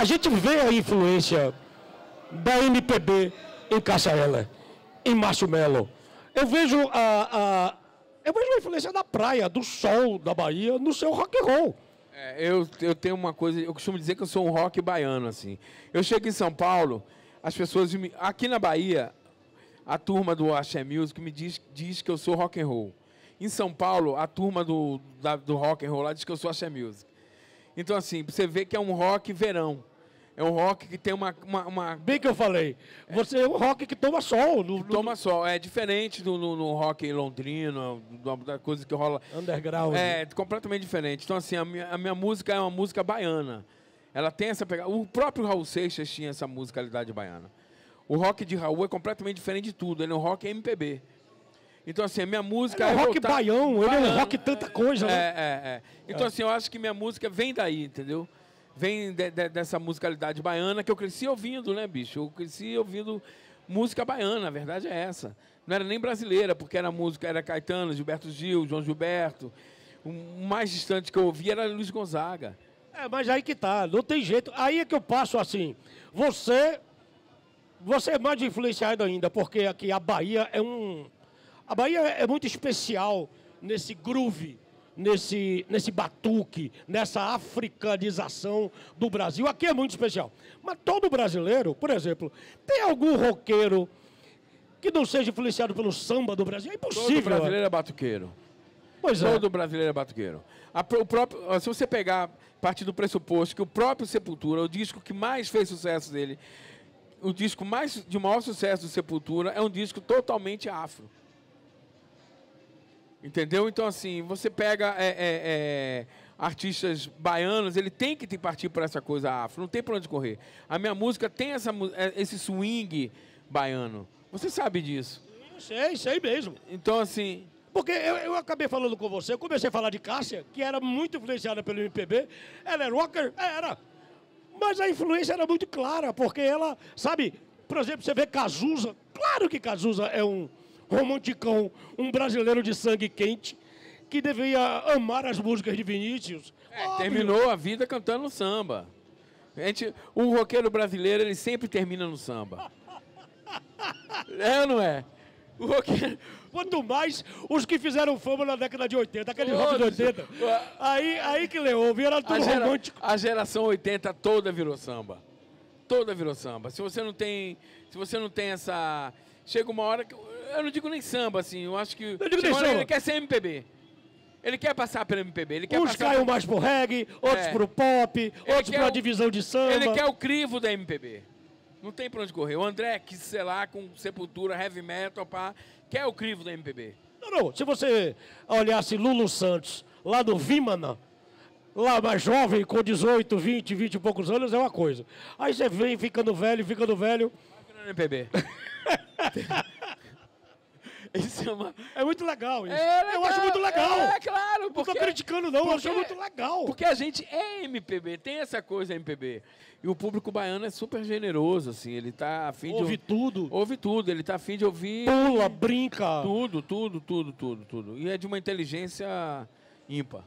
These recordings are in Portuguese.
A gente vê a influência da MPB em Caçaela, em Márcio Melo. Eu vejo a, a, eu vejo a influência da praia, do sol da Bahia no seu rock and roll. É, eu, eu tenho uma coisa, eu costumo dizer que eu sou um rock baiano, assim. Eu chego em São Paulo, as pessoas. Me, aqui na Bahia, a turma do Axé Music me diz, diz que eu sou rock and roll. Em São Paulo, a turma do, da, do rock and roll lá diz que eu sou Axé Music. Então, assim, você vê que é um rock verão. É um rock que tem uma. uma, uma... Bem que eu falei. Você é um rock que toma sol. No, Toma sol. É diferente do no, no rock londrino, da coisa que rola. Underground. É, completamente diferente. Então, assim, a minha, a minha música é uma música baiana. Ela tem essa pegada. O próprio Raul Seixas tinha essa musicalidade baiana. O rock de Raul é completamente diferente de tudo. Ele é um rock MPB. Então, assim, a minha música. Ele é, é rock voltar... baião, ele é um rock tanta coisa, é, né? É, é, é. Então, é. assim, eu acho que minha música vem daí, entendeu? vem de, de, dessa musicalidade baiana que eu cresci ouvindo, né, bicho? Eu cresci ouvindo música baiana, a verdade é essa. Não era nem brasileira, porque era música, era Caetano, Gilberto Gil, João Gilberto. O mais distante que eu ouvia era Luiz Gonzaga. É, mas aí que tá, não tem jeito. Aí é que eu passo assim. Você você é mais influenciado ainda, porque aqui a Bahia é um. A Bahia é muito especial nesse groove nesse, nesse batuque, nessa africanização do Brasil. Aqui é muito especial. Mas todo brasileiro, por exemplo, tem algum roqueiro que não seja influenciado pelo samba do Brasil? É impossível. Todo né? brasileiro é batuqueiro. Pois é. Todo brasileiro é batuqueiro. o próprio, se você pegar, partir do pressuposto que o próprio Sepultura, o disco que mais fez sucesso dele, o disco mais de maior sucesso do Sepultura é um disco totalmente afro. Entendeu? Então, assim, você pega é, é, é, artistas baianos, ele tem que te partir para essa coisa afro, não tem para onde correr. A minha música tem essa, é, esse swing baiano. Você sabe disso. não sei, sei mesmo. Então, assim. Porque eu, eu, acabei falando com você, eu comecei a falar de Cássia, que era muito influenciada pelo MPB. Ela é rocker? Era. Mas a influência era muito clara, porque ela, sabe, por exemplo, você vê Cazuza. Claro que Cazuza é um romanticão, um brasileiro de sangue quente, que deveria amar as músicas de Vinícius. É, terminou a vida cantando samba. A gente, o roqueiro brasileiro, ele sempre termina no samba. É ou não é? O roqueiro... Quanto mais os que fizeram fama na década de 80, aquele rock de 80. Aí, aí que leu, era tudo a gera, romântico. A geração 80 toda virou samba. Toda virou samba. Se você não tem, se você não tem essa... Chega uma hora que eu não digo nem samba, assim. Eu acho que. Eu digo nem samba. Ele quer ser MPB. Ele quer passar pelo MPB. Ele quer Uns passar caem mais pro reggae, outros é. pro pop, ele outros pra o... divisão de samba. Ele quer o crivo da MPB. Não tem pra onde correr. O André, que sei lá, com Sepultura, Heavy Metal, pá, quer o crivo da MPB. Não, não. Se você olhasse Lulu Santos lá do Vimana, lá mais jovem, com 18, 20, 20 e poucos anos, é uma coisa. Aí você vem ficando velho, ficando velho. Vai virando MPB. Isso é, uma... é muito legal isso. É legal, eu acho muito legal. É, claro. Porque, não tô criticando, não. Porque, eu acho muito legal. Porque a gente é MPB, tem essa coisa MPB. E o público baiano é super generoso, assim. Ele tá afim ouve de... Ouve tudo. Ouve tudo. Ele tá afim de ouvir... Pula, brinca. Tudo, tudo, tudo, tudo, tudo. E é de uma inteligência ímpar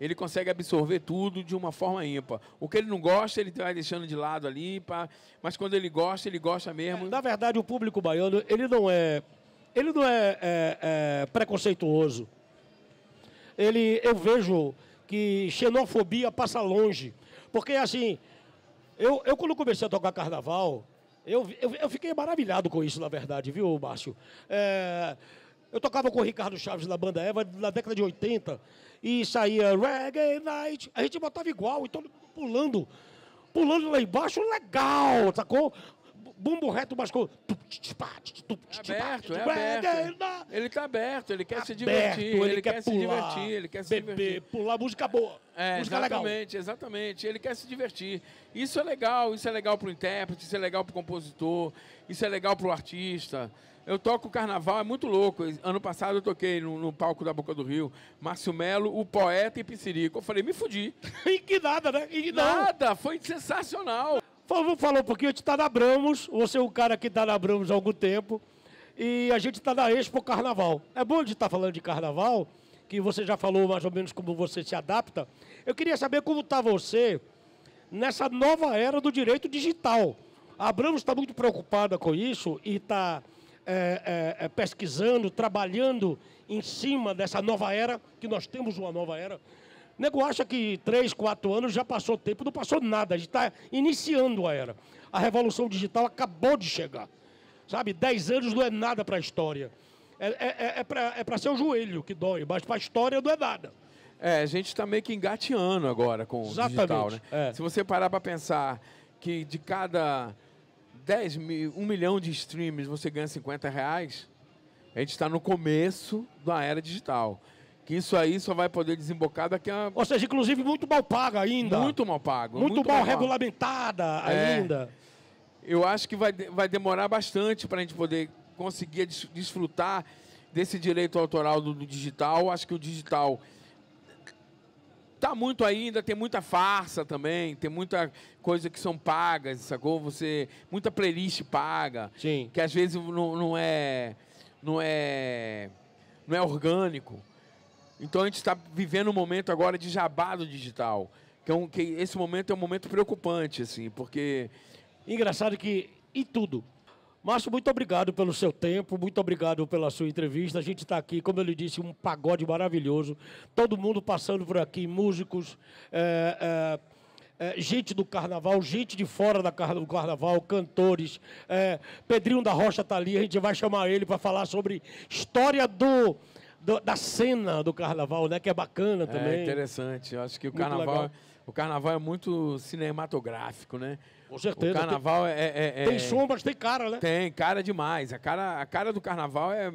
ele consegue absorver tudo de uma forma ímpar. O que ele não gosta, ele vai deixando de lado ali, pá, mas quando ele gosta, ele gosta mesmo. É, na verdade, o público baiano, ele não é ele não é, é, é preconceituoso. Ele, eu vejo que xenofobia passa longe. Porque, assim, eu, eu quando comecei a tocar carnaval, eu, eu, eu fiquei maravilhado com isso, na verdade, viu, Márcio? É, eu tocava com o Ricardo Chaves na banda Eva na década de 80 e saía Reggae Night. A gente botava igual, então pulando, pulando lá embaixo, legal, sacou? bumbo reto bascou. Tá é aberto, é aberto. Ele está tá aberto, ele quer aberto, se divertir. Ele, ele quer, quer pular, se divertir, ele quer se beber, divertir. pular música boa. É, música exatamente, legal. exatamente. Ele quer se divertir. Isso é legal, isso é legal para o intérprete, isso é legal para o compositor, isso é legal para o artista. Eu toco carnaval, é muito louco. Ano passado eu toquei no, no palco da Boca do Rio, Márcio Melo, o poeta e Pissirico. Eu falei, me fudi. e que nada, né? E nada, foi sensacional. Vamos falar um pouquinho, a gente está na Abramos, você é um cara que está na Abramos há algum tempo, e a gente está na Expo Carnaval. É bom de estar tá falando de Carnaval, que você já falou mais ou menos como você se adapta. Eu queria saber como está você nessa nova era do direito digital. A Abramos está muito preocupada com isso e está é, é, é, pesquisando, trabalhando em cima dessa nova era, que nós temos uma nova era o nego acha que três, quatro anos já passou tempo, não passou nada. A gente está iniciando a era. A revolução digital acabou de chegar. Sabe, dez anos não é nada para a história. É, é, é para é, é ser o joelho que dói, mas para a história não é nada. É, a gente está meio que engateando agora com Exatamente, o digital, né? É. Se você parar para pensar que de cada 10 mil, 1 milhão de streams você ganha 50 reais, a gente está no começo da era digital que isso aí só vai poder desembocar daqui a. Ou seja, inclusive muito mal paga ainda. Muito mal pago. Muito, muito mal, mal, regulamentada é. ainda. Eu acho que vai, vai demorar bastante para a gente poder conseguir des desfrutar desse direito autoral do, do digital. Acho que o digital tá muito ainda, tem muita farsa também, tem muita coisa que são pagas, sacou? Você. Muita playlist paga. Sim. Que às vezes não, não é. Não é. Não é orgânico. Então a gente está vivendo um momento agora de jabado digital. Que, é um, que esse momento é um momento preocupante, assim, porque. Engraçado que. E tudo. Márcio, muito obrigado pelo seu tempo, muito obrigado pela sua entrevista. A gente está aqui, como eu lhe disse, um pagode maravilhoso. Todo mundo passando por aqui, músicos, é, é, é, gente do carnaval, gente de fora da, do carnaval, cantores. É, Pedrinho da Rocha está ali, a gente vai chamar ele para falar sobre história do do, da cena do carnaval, né? Que é bacana é também. É interessante. Eu acho que o carnaval, o carnaval é muito cinematográfico, né? Com certeza. O carnaval tem, é, é, é, Tem é som, mas tem cara, né? Tem, cara demais. A cara, a cara do carnaval é.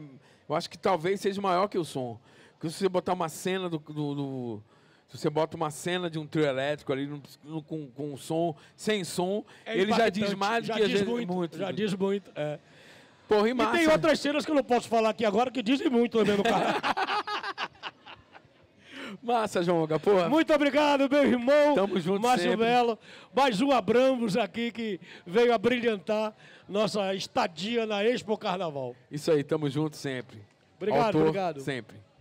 Eu acho que talvez seja maior que o som. Porque se você botar uma cena do, do, do se você bota uma cena de um trio elétrico ali no, no, com, com som, sem som, é ele já diz mais do já que diz gente, muito, muito, Já diz muito. É. Porra, e massa. E tem né? outras cenas que eu não posso falar aqui agora que dizem muito também no cara. Massa, João porra. Muito obrigado, meu irmão. Tamo junto Márcio sempre. Melo. Mais um Abramos aqui que veio a brilhantar nossa estadia na Expo Carnaval. Isso aí, tamo junto sempre. Obrigado, Autor, obrigado. Sempre.